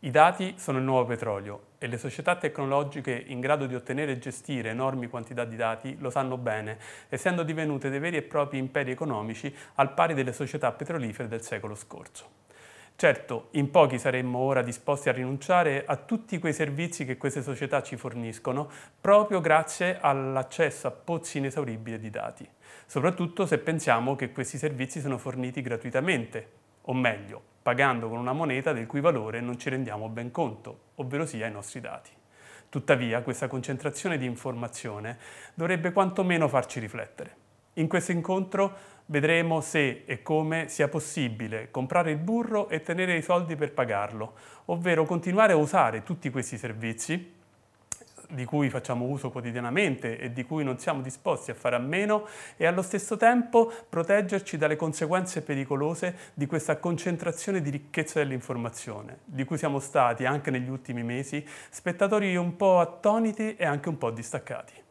I dati sono il nuovo petrolio e le società tecnologiche in grado di ottenere e gestire enormi quantità di dati lo sanno bene, essendo divenute dei veri e propri imperi economici al pari delle società petrolifere del secolo scorso. Certo, in pochi saremmo ora disposti a rinunciare a tutti quei servizi che queste società ci forniscono, proprio grazie all'accesso a pozzi inesauribili di dati, soprattutto se pensiamo che questi servizi sono forniti gratuitamente, o meglio, pagando con una moneta del cui valore non ci rendiamo ben conto, ovvero sia i nostri dati. Tuttavia, questa concentrazione di informazione dovrebbe quantomeno farci riflettere. In questo incontro vedremo se e come sia possibile comprare il burro e tenere i soldi per pagarlo, ovvero continuare a usare tutti questi servizi di cui facciamo uso quotidianamente e di cui non siamo disposti a fare a meno e allo stesso tempo proteggerci dalle conseguenze pericolose di questa concentrazione di ricchezza dell'informazione, di cui siamo stati anche negli ultimi mesi spettatori un po' attoniti e anche un po' distaccati.